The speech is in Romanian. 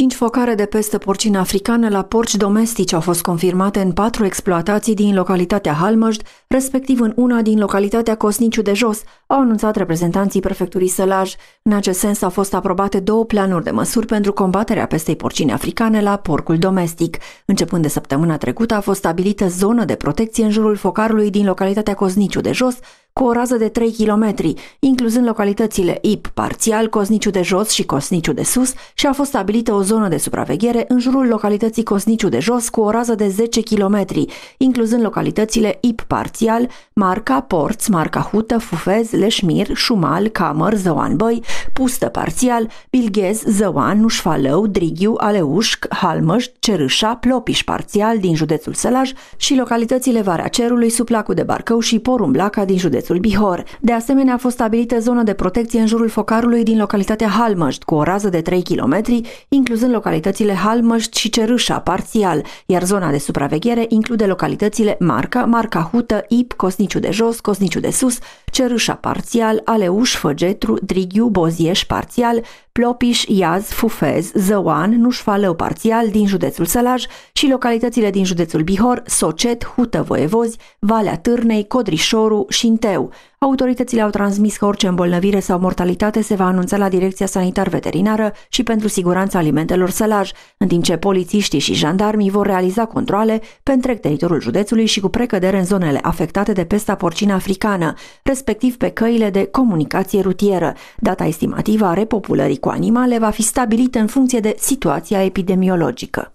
Cinci focare de peste porcine africane la porci domestici au fost confirmate în patru exploatații din localitatea Halmăjd, respectiv în una din localitatea Cosniciu de Jos, au anunțat reprezentanții prefecturii Sălaj. În acest sens au fost aprobate două planuri de măsuri pentru combaterea pestei porcine africane la porcul domestic. Începând de săptămâna trecută a fost stabilită zonă de protecție în jurul focarului din localitatea Cosniciu de Jos, cu o rază de 3 km, incluzând localitățile Ip, parțial, Cosniciu de Jos și Cosniciu de Sus, și a fost stabilită o zonă de supraveghere în jurul localității Cosniciu de Jos cu o rază de 10 km, incluzând localitățile Ip, parțial, Marca, Porți, Marca Hută, Fufez, Leșmir, Șumal, Camăr, Zăuan Băi, Pustă, parțial, Bilghez, Zăuan, Nușfalău, Drighiu, Aleușc, Halmăș, Cerâșa, Plopiș, parțial, din județul Sălaj și localitățile Varea Cerului, Suplacul de Barcău și Porumblaca din județul județul Bihor. De asemenea, a fost stabilită zonă de protecție în jurul focarului din localitatea Halmăști, cu o rază de 3 km, incluzând localitățile Halmăști și Cerușa, parțial, iar zona de supraveghere include localitățile Marca, Marca Hută, Ip, Cosniciu de Jos, Cosniciu de Sus Cerușa parțial, Aleuș, Făgetru, Drighiu, Bozieș parțial, Plopiș, Iaz, Fufez, Zăuan, Nușfalău parțial din județul Sălaj și localitățile din județul Bihor, Socet, Hută, Voievozi, Valea Târnei, Codrișoru și Inteu. Autoritățile au transmis că orice îmbolnăvire sau mortalitate se va anunța la Direcția Sanitar-Veterinară și pentru siguranța alimentelor Sălaj, în timp ce polițiștii și jandarmii vor realiza controle pe întreg teritoriul județului și cu precădere în zonele afectate de pesta porcină africană respectiv pe căile de comunicație rutieră. Data estimativă a repopulării cu animale va fi stabilită în funcție de situația epidemiologică.